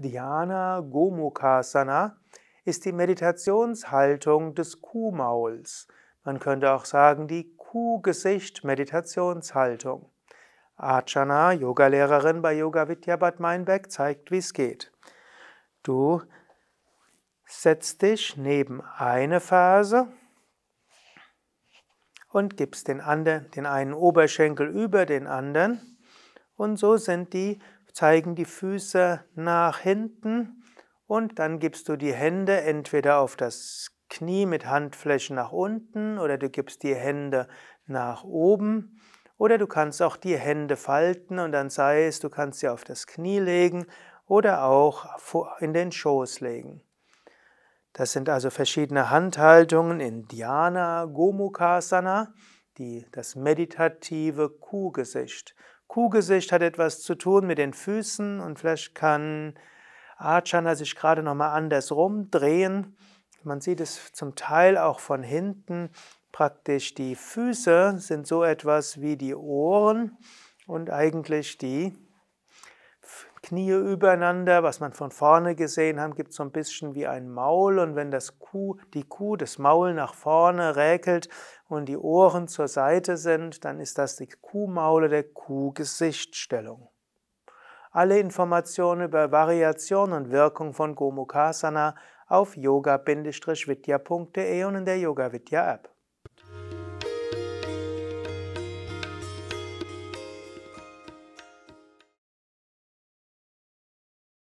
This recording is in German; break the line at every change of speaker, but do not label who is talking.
Dhyana Gomukhasana ist die Meditationshaltung des Kuhmauls. Man könnte auch sagen, die Kuhgesicht-Meditationshaltung. Archana, Yogalehrerin bei Yoga Vidya Bad Meinbeck, zeigt, wie es geht. Du setzt dich neben eine Ferse und gibst den, anderen, den einen Oberschenkel über den anderen. Und so sind die zeigen die Füße nach hinten und dann gibst du die Hände entweder auf das Knie mit Handflächen nach unten oder du gibst die Hände nach oben oder du kannst auch die Hände falten und dann sei es, du kannst sie auf das Knie legen oder auch in den Schoß legen. Das sind also verschiedene Handhaltungen in Dhyana Gomukhasana, die, das meditative Kuhgesicht. Kuhgesicht hat etwas zu tun mit den Füßen und vielleicht kann Ajahn sich gerade nochmal andersrum drehen. Man sieht es zum Teil auch von hinten. Praktisch die Füße sind so etwas wie die Ohren und eigentlich die Knie übereinander, was man von vorne gesehen haben, gibt so ein bisschen wie ein Maul und wenn das Kuh, die Kuh, das Maul nach vorne räkelt und die Ohren zur Seite sind, dann ist das die Kuhmaule der Kuhgesichtstellung. Alle Informationen über Variation und Wirkung von Gomukhasana auf yoga-vidya.de und in der Yoga Vidya App.